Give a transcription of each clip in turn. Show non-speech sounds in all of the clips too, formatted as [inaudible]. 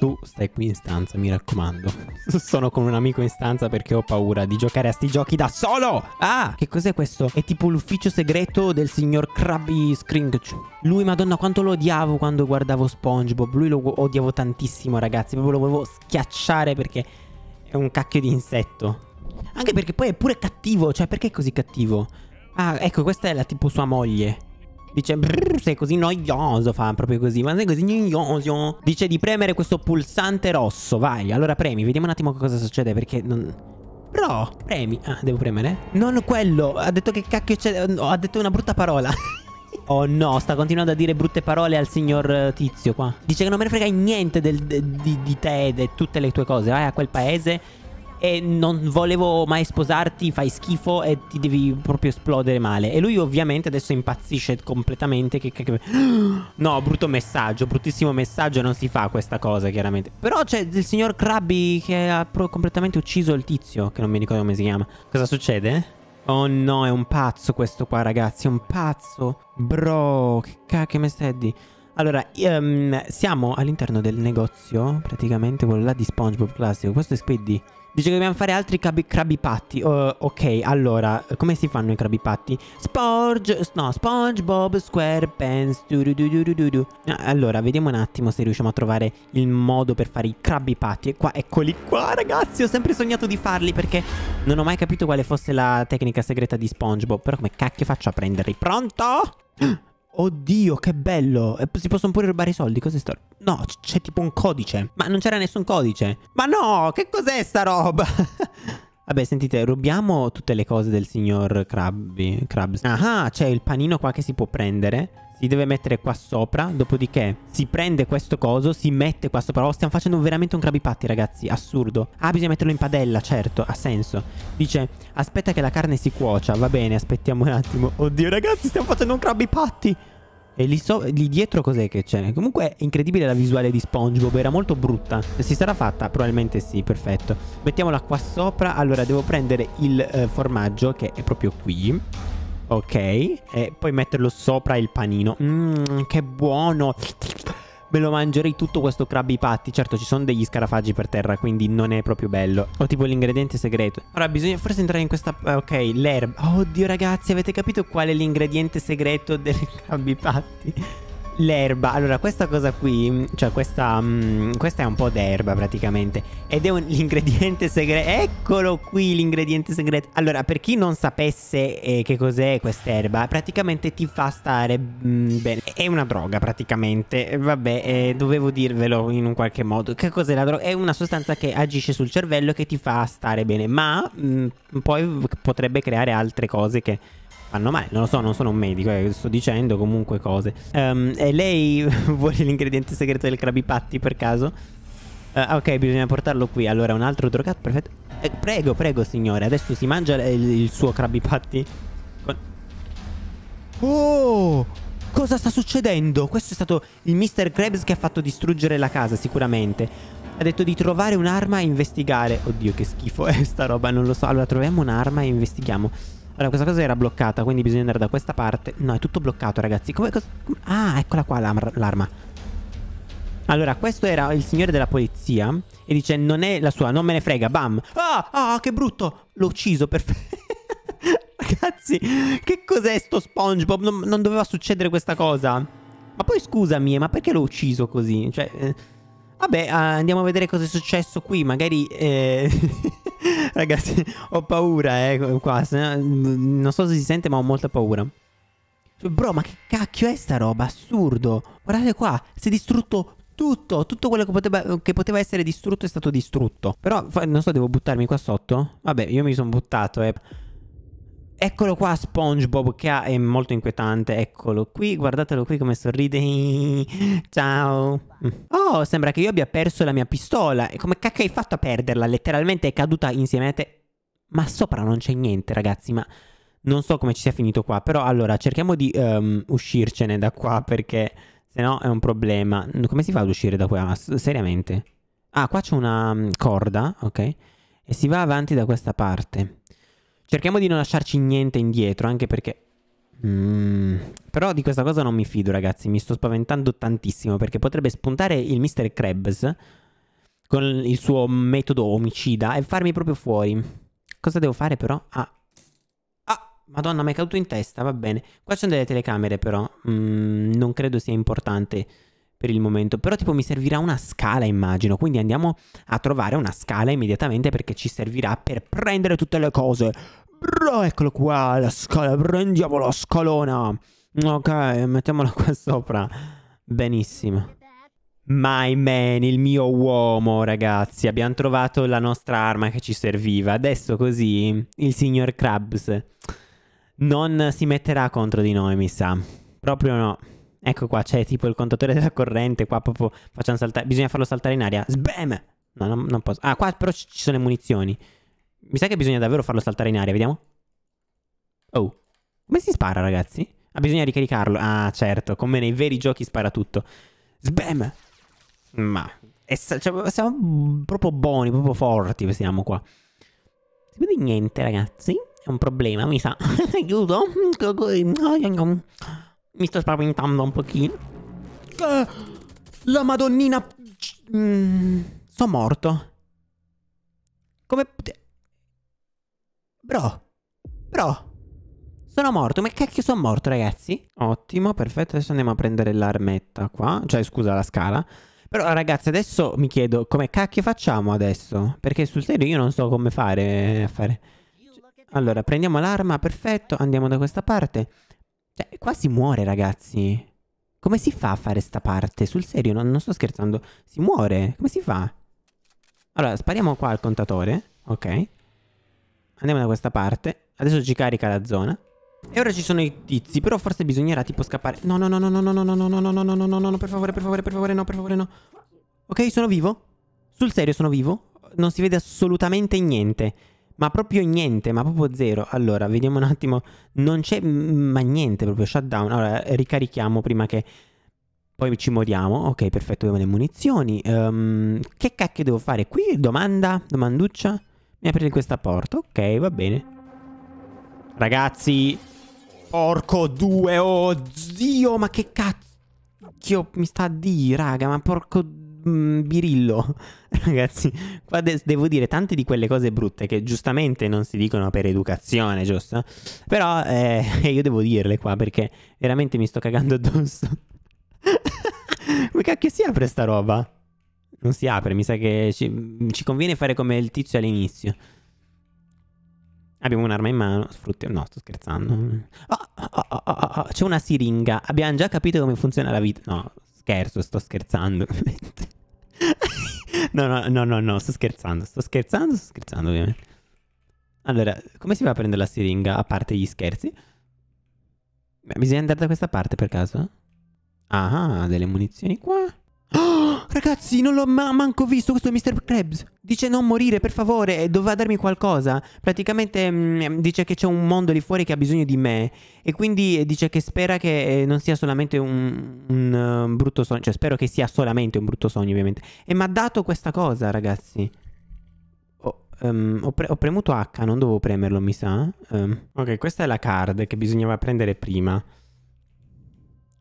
tu stai qui in stanza, mi raccomando. [laughs] Sono con un amico in stanza perché ho paura di giocare a sti giochi da solo. Ah, che cos'è questo? È tipo l'ufficio segreto del signor Krabby Scrinch. Lui, madonna, quanto lo odiavo quando guardavo SpongeBob. Lui lo odiavo tantissimo, ragazzi. Proprio lo volevo schiacciare perché è un cacchio di insetto. Anche perché poi è pure cattivo. Cioè, perché è così cattivo? Ah, ecco, questa è la tipo sua moglie. Dice sei così noioso Fa proprio così Ma sei così noioso Dice di premere questo pulsante rosso Vai allora premi Vediamo un attimo cosa succede Perché non... Bro premi Ah devo premere Non quello Ha detto che cacchio c'è no, Ha detto una brutta parola [laughs] Oh no, sta continuando a dire brutte parole al signor eh, tizio qua. Dice che non me ne frega niente del, di, di te e di tutte le tue cose. Vai a quel paese e non volevo mai sposarti, fai schifo e ti devi proprio esplodere male. E lui ovviamente adesso impazzisce completamente. Che, che, che... [gasps] No, brutto messaggio, bruttissimo messaggio, non si fa questa cosa chiaramente. Però c'è il signor Krabby che ha completamente ucciso il tizio, che non mi ricordo come si chiama. Cosa succede? Oh no, è un pazzo questo qua ragazzi, è un pazzo. Bro, che cacchio mi stai di... Allora, um, siamo all'interno del negozio, praticamente quello là di SpongeBob classico. Questo è Squiddy. Dice che dobbiamo fare altri Krabby Patty. Uh, ok, allora, come si fanno i Krabby Patty? Sponge... No, SpongeBob SquarePants. allora, vediamo un attimo se riusciamo a trovare il modo per fare i Krabby Patty. E qua, eccoli qua, ragazzi! Ho sempre sognato di farli perché non ho mai capito quale fosse la tecnica segreta di SpongeBob. Però come cacchio faccio a prenderli? Pronto? Oddio, che bello! Eh, si possono pure rubare i soldi, cos'è sto? No, c'è tipo un codice. Ma non c'era nessun codice. Ma no, che cos'è sta roba? [laughs] Vabbè, sentite, rubiamo tutte le cose del signor Krabby. Krabs. Ah, c'è il panino qua che si può prendere si deve mettere qua sopra, dopodiché si prende questo coso, si mette qua sopra. Oh, stiamo facendo veramente un Krabby Patty, ragazzi, assurdo. Ah, bisogna metterlo in padella, certo, ha senso. Dice, aspetta che la carne si cuocia, va bene, aspettiamo un attimo. Oddio, ragazzi, stiamo facendo un Krabby Patty. E lì, so lì dietro cos'è che c'è? Comunque è incredibile la visuale di SpongeBob, era molto brutta. Si sarà fatta? Probabilmente sì, perfetto. Mettiamola qua sopra. Allora, devo prendere il eh, formaggio che è proprio qui. Ok. E poi metterlo sopra il panino. Mmm, che buono. Me lo mangerei tutto questo Krabby Patty. Certo, ci sono degli scarafaggi per terra, quindi non è proprio bello. Ho tipo l'ingrediente segreto. Ora bisogna forse entrare in questa... Eh, ok, l'erba. Oddio ragazzi, avete capito qual è l'ingrediente segreto del Krabby Patty? L'erba, allora questa cosa qui, mm, cioè questa, um, questa è un po' d'erba praticamente Ed è un, [laughs] l'ingrediente segreto, eccolo qui l'ingrediente segreto Allora per chi non sapesse eh, che cos'è quest'erba, praticamente ti fa stare mm, bene È una droga praticamente, eh, vabbè eh, dovevo dirvelo in un qualche modo Che cos'è la droga? È una sostanza che agisce sul cervello che ti fa stare bene Ma mm, poi potrebbe creare altre cose che fanno male. Non lo so, non sono un medico, eh, sto dicendo comunque cose. Um, e lei [laughs] vuole l'ingrediente segreto del Krabby Patty per caso? Uh, ok, bisogna portarlo qui. Allora, un altro drogato, perfetto. Eh, prego, prego, signore. Adesso si mangia il, il suo Krabby Patty. Con... Oh! Cosa sta succedendo? Questo è stato il Mr. Krabs che ha fatto distruggere la casa, sicuramente. Ha detto di trovare un'arma e investigare. Oddio, che schifo è sta roba, non lo so. Allora, troviamo un'arma e investighiamo. Allora, questa cosa era bloccata, quindi bisogna andare da questa parte. No, è tutto bloccato, ragazzi. Come cosa... Ah, eccola qua l'arma. Allora, questo era il signore della polizia. E dice, non è la sua, non me ne frega, bam. Ah, ah, che brutto. L'ho ucciso, perfetto. [laughs] ragazzi, che cos'è sto SpongeBob? Non, non, doveva succedere questa cosa. Ma poi scusami, ma perché l'ho ucciso così? Cioè... Eh, vabbè, eh, andiamo a vedere cosa è successo qui. Magari... Eh... [laughs] [laughs] Ragazzi, ho paura, eh, qua. Mm, non so se si sente, ma ho molta paura. Bro, ma che cacchio è sta roba? Assurdo. Guardate qua, si è distrutto tutto. Tutto quello che poteva, che poteva essere distrutto è stato distrutto. Però, non so, devo buttarmi qua sotto? Vabbè, io mi sono buttato, eh. Eccolo qua SpongeBob che ha, è molto inquietante, eccolo qui, guardatelo qui come sorride, [laughs] ciao. Oh, sembra che io abbia perso la mia pistola, e come cacchio hai fatto a perderla? Letteralmente è caduta insieme a te. Ma sopra non c'è niente ragazzi, ma non so come ci sia finito qua, però allora cerchiamo di um, uscircene da qua perché se no è un problema. Come si fa ad uscire da qua? Seriamente. Ah, qua c'è una mm, corda, ok? E si va avanti da questa parte. Cerchiamo di non lasciarci niente indietro, anche perché... Mm. Però di questa cosa non mi fido, ragazzi. Mi sto spaventando tantissimo perché potrebbe spuntare il Mr. Krebs con il suo metodo omicida e farmi proprio fuori. Cosa devo fare però? Ah. Ah, madonna, mi è caduto in testa, va bene. Qua ci sono delle telecamere però. Mm, non credo sia importante per il momento. Però tipo mi servirà una scala, immagino. Quindi andiamo a trovare una scala immediatamente perché ci servirà per prendere tutte le cose. Bro, eccolo qua, la scala, prendiamo la scalona. Ok, mettiamola qua sopra. Benissimo. My man, il mio uomo, ragazzi. Abbiamo trovato la nostra arma che ci serviva. Adesso così il signor Krabs non si metterà contro di noi, mi sa. Proprio no. Ecco qua, c'è tipo il contatore della corrente. Qua proprio facciamo saltare. Bisogna farlo saltare in aria. Sbam! No, non, non posso. Ah, qua però ci sono le munizioni. Mi sa che bisogna davvero farlo saltare in aria, vediamo. Oh. Come si spara, ragazzi? Ah, bisogna ricaricarlo. Ah, certo, come nei veri giochi spara tutto. Sbam! Ma... Cioè, siamo proprio buoni, proprio forti siamo qua. Si vede niente, ragazzi. È un problema, mi sa. [laughs] Aiuto! Mi sto spaventando un pochino. Ah, la madonnina... Mm, sono morto. Come... Bro, bro, sono morto, ma cacchio sono morto ragazzi? Ottimo, perfetto, adesso andiamo a prendere l'armetta qua, cioè scusa la scala. Però ragazzi adesso mi chiedo come cacchio facciamo adesso? Perché sul serio io non so come fare, eh, fare. Allora, prendiamo l'arma, perfetto, andiamo da questa parte. Cioè, qua si muore ragazzi. Come si fa a fare sta parte? Sul serio, non, non sto scherzando. Si muore, come si fa? Allora, spariamo qua al contatore, ok. Andiamo da questa parte. Adesso ci carica la zona. E ora ci sono i tizi, però forse bisognerà tipo scappare. No, no, no, no, no, no, no, no, no, no, no, no, no, no, no, no, per favore, per favore, per favore, no, per favore, no. Ok, sono vivo? Sul serio sono vivo? Non si vede assolutamente niente. Ma proprio niente, ma proprio zero. Allora, vediamo un attimo. Non c'è ma niente proprio shutdown. Allora, ricarichiamo prima che poi ci moriamo. Ok, perfetto, abbiamo le munizioni. Um, che cacchio devo fare qui? Domanda? Domanduccia? Mi apri questa porta. Ok, va bene. Ragazzi. Porco due. Oh zio, ma che cazzo. mi sta a dire, raga. Ma porco mm, birillo. [laughs] Ragazzi, qua de devo dire tante di quelle cose brutte che giustamente non si dicono per educazione, giusto? Però eh, [laughs] io devo dirle qua perché veramente mi sto cagando addosso. [laughs] Come cacchio si apre sta roba? Non si apre, mi sa che ci, mm, ci conviene fare come il tizio all'inizio. Abbiamo un'arma in mano, sfruttiamo... No, sto scherzando. Oh, oh, oh, c'è una siringa. Abbiamo già capito come funziona la vita. No, scherzo, sto scherzando. [laughs] no, no, no, no, no, sto scherzando. Sto scherzando, sto scherzando ovviamente. Allora, come si va a prendere la siringa, a parte gli scherzi? Beh, bisogna andare da questa parte per caso? Ah, delle munizioni qua. [gasps] ragazzi, non l'ho ma manco visto. Questo è Mr. Krebs. Dice non morire, per favore. Doveva darmi qualcosa. Praticamente mh, mm, dice che c'è un mondo lì fuori che ha bisogno di me. E quindi eh, dice che spera che eh, non sia solamente un, un, un eh, brutto sogno. Cioè, spero che sia solamente un brutto sogno, ovviamente. E mi ha dato questa cosa, ragazzi. um, ho, pre ho, premuto H, non dovevo premerlo, mi sa. Um, ok, questa è la card che bisognava prendere prima.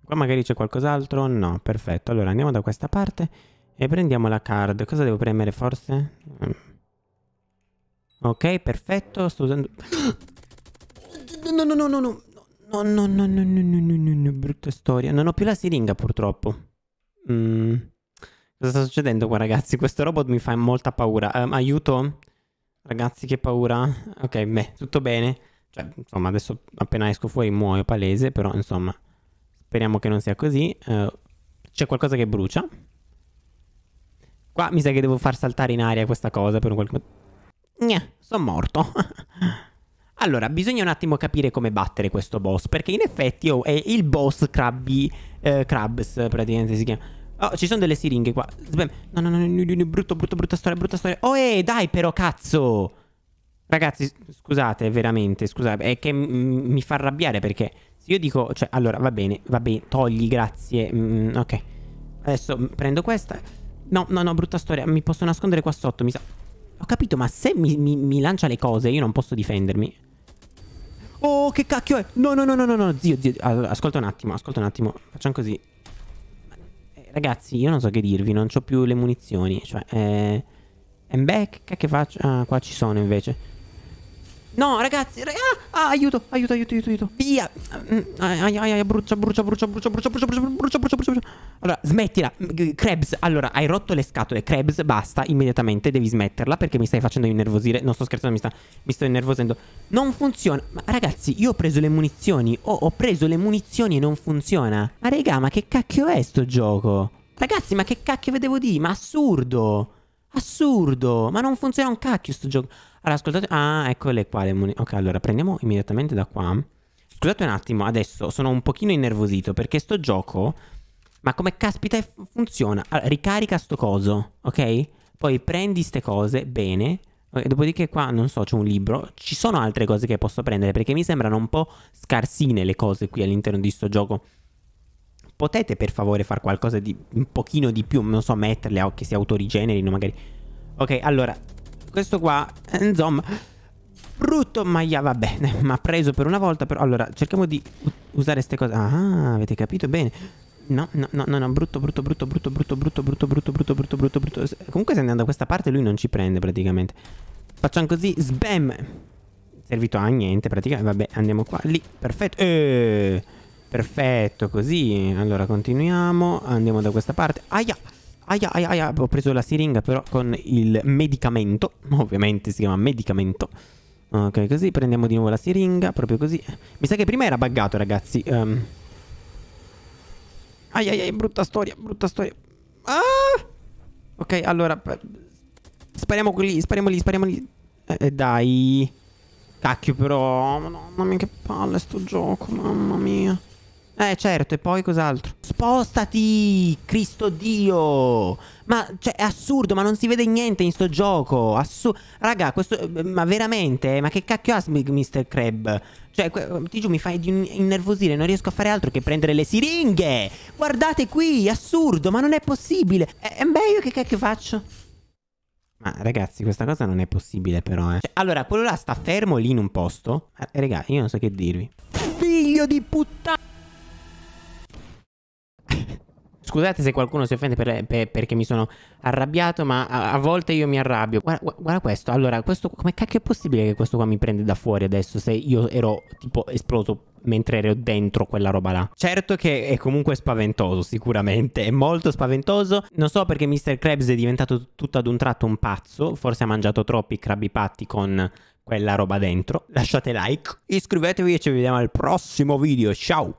Qua magari c'è qualcos'altro? No, perfetto. Allora andiamo da questa parte e prendiamo la card. Cosa devo premere forse? Mm. Ok, perfetto. Sto usando... [gasps] No, no, no, no, no. No, no, no, no, no, no, no, no, no, no, brutta storia. Non ho più la siringa purtroppo. Mm. Cosa sta succedendo qua ragazzi? Questo robot mi fa molta paura. Um, aiuto? Ragazzi che paura. Ok, beh, tutto bene. Cioè, insomma, adesso appena esco fuori muoio palese, però insomma... Speriamo che non sia così. Uh, c'è qualcosa che brucia. Qua mi sa che devo far saltare in aria questa cosa per un qualche... Gne, sono morto. [laughs] allora, bisogna un attimo capire come battere questo boss, perché in effetti oh, è il boss Krabby... Eh, Krabs, praticamente si chiama. Oh, ci sono delle siringhe qua. No, no, no, no, no, brutto, brutto, brutta storia, brutta storia. Oh, eh, dai però, cazzo! Ragazzi, scusate, veramente, scusate. È che mi fa arrabbiare perché... Io dico, cioè, allora, va bene, va bene, togli, grazie. Mm, ok. Adesso prendo questa. No, no, no, brutta storia. Mi posso nascondere qua sotto, mi sa... Ho capito, ma se mi, mi, mi lancia le cose io non posso difendermi. Oh, che cacchio è? No, no, no, no, no, no, zio, zio. Allora, ascolta un attimo, ascolta un attimo. Facciamo così. Eh, ragazzi, io non so che dirvi, non ho più le munizioni. Cioè, eh... And back, che faccio? Ah, qua ci sono invece. No, ragazzi, ra ah, ah, aiuto, aiuto, aiuto, aiuto, aiuto. Via. Ai, ai, ai, brucia, brucia, brucia, brucia, brucia, brucia, brucia, brucia, brucia, brucia. Allora, smettila, Krebs. Allora, hai rotto le scatole, Krebs, basta, immediatamente devi smetterla perché mi stai facendo innervosire. Non sto scherzando, mi, sta, mi sto innervosendo. Non funziona. Ma ragazzi, io ho preso le munizioni, oh, ho preso le munizioni e non funziona. Ma regà, ma che cacchio è sto gioco? Ragazzi, ma che cacchio vedevo di? Ma assurdo. Assurdo. Ma non funziona un cacchio sto gioco. Allora, ascoltate... Ah, eccole qua le monete. Ok, allora, prendiamo immediatamente da qua. Scusate un attimo, adesso sono un pochino innervosito perché sto gioco... Ma come caspita funziona? Allora, ricarica sto coso, ok? Poi prendi ste cose, bene. Eh, dopodiché qua, non so, c'è un libro. Ci sono altre cose che posso prendere perché mi sembrano un po' scarsine le cose qui all'interno di sto gioco. Potete per favore fare qualcosa di un pochino di più, non so, metterle, o che si autorigenerino magari. Ok, allora, questo qua, insomma, brutto, ma ja, va bene. Ma preso per una volta, però, allora, cerchiamo di usare queste cose. Ah, avete capito bene. No, no, no, no, brutto, brutto, brutto, brutto, brutto, brutto, brutto, brutto, brutto, brutto, brutto, brutto. Comunque se andiamo da questa parte lui non ci prende praticamente. Facciamo così, sbam. Servito a niente praticamente. Vabbè, andiamo qua, lì, perfetto. Eeeh, perfetto, così. Allora, continuiamo. Andiamo da questa parte. Aia. Ah, yeah aia, aia, aia, ho preso la siringa però con il medicamento, [laughs] ovviamente si chiama medicamento. Ok, così prendiamo di nuovo la siringa, proprio così. Mi sa che prima era buggato, ragazzi. Um... Ai ai brutta storia, brutta storia. Ah! Ok, allora... Spariamo lì, spariamo lì, spariamo lì. Eh, eh dai. Cacchio però, mamma mia che palle sto gioco, mamma mia. Eh certo, e poi cos'altro? Spostati, Cristo Dio! Ma cioè, è assurdo, ma non si vede niente in sto gioco. Assur- Raga, questo... Ma veramente? Eh, ma che cacchio ha Mr. Crab? Cioè, ti giù mi fai innervosire, non riesco a fare altro che prendere le siringhe! Guardate qui, assurdo, ma non è possibile! E, e beh, che cacchio faccio? Ma ragazzi, questa cosa non è possibile però, eh. Cioè, allora, quello là sta fermo lì in un posto. Eh, raga, io non so che dirvi. Figlio di puttana! Scusate se qualcuno si offende per, per, perché mi sono arrabbiato, ma a, a volte io mi arrabbio. Guarda, guarda questo. Allora, questo come cacchio è possibile che questo qua mi prenda da fuori adesso se io ero tipo esploso mentre ero dentro quella roba là. Certo che è comunque spaventoso, sicuramente, è molto spaventoso. Non so perché Mr. Krabs è diventato tutto ad un tratto un pazzo, forse ha mangiato troppi Krabby Patty con quella roba dentro. Lasciate like, iscrivetevi e ci vediamo al prossimo video. Ciao!